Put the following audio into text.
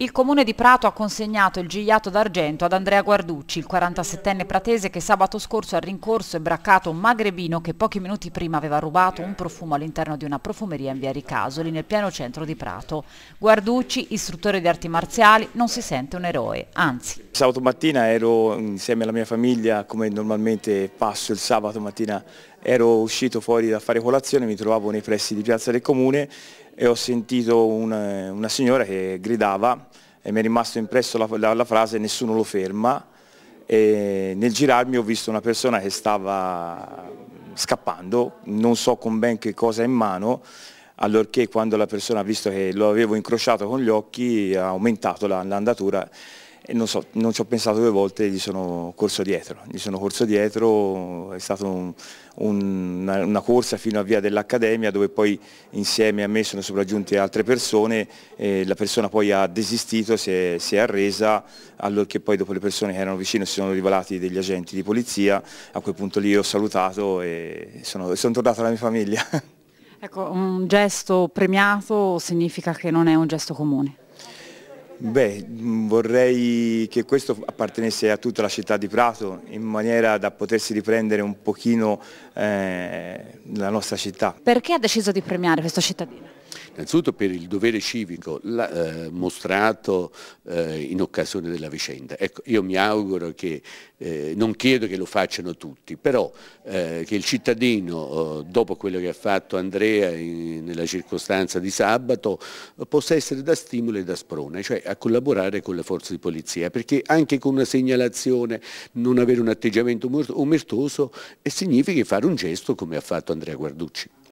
Il comune di Prato ha consegnato il gigliato d'argento ad Andrea Guarducci, il 47enne pratese che sabato scorso ha rincorso e braccato un magrebino che pochi minuti prima aveva rubato un profumo all'interno di una profumeria in via Ricasoli, nel piano centro di Prato. Guarducci, istruttore di arti marziali, non si sente un eroe, anzi. Sabato mattina ero insieme alla mia famiglia, come normalmente passo il sabato mattina ero uscito fuori da fare colazione, mi trovavo nei pressi di Piazza del Comune e ho sentito una, eh, una signora che gridava e mi è rimasto impresso la, la, la frase nessuno lo ferma e nel girarmi ho visto una persona che stava scappando, non so con ben che cosa in mano, allorché quando la persona ha visto che lo avevo incrociato con gli occhi ha aumentato l'andatura la, e non, so, non ci ho pensato due volte, gli sono corso dietro, gli sono corso dietro, è stata un, un, una, una, corsa fino a via dell'Accademia dove poi insieme a me sono sopraggiunte altre persone, e la persona poi ha desistito, si è, si è arresa, allora che poi dopo le persone che erano vicine si sono rivelati degli agenti di polizia, a quel punto lì ho salutato e sono, sono tornato alla mia famiglia. Ecco, un gesto premiato significa che non è un gesto comune. Beh, vorrei che questo appartenesse a tutta la città di Prato in maniera da potersi riprendere un pochino eh, la nostra città. Perché ha deciso di premiare questo cittadino? innanzitutto per il dovere civico la, eh, mostrato eh, in occasione della vicenda. Ecco, io mi auguro che, eh, non chiedo che lo facciano tutti, però eh, che il cittadino, oh, dopo quello che ha fatto Andrea in, nella circostanza di sabato, possa essere da stimolo e da sprone, cioè a collaborare con le forze di polizia, perché anche con una segnalazione non avere un atteggiamento omertoso eh, significa fare un gesto come ha fatto Andrea Guarducci.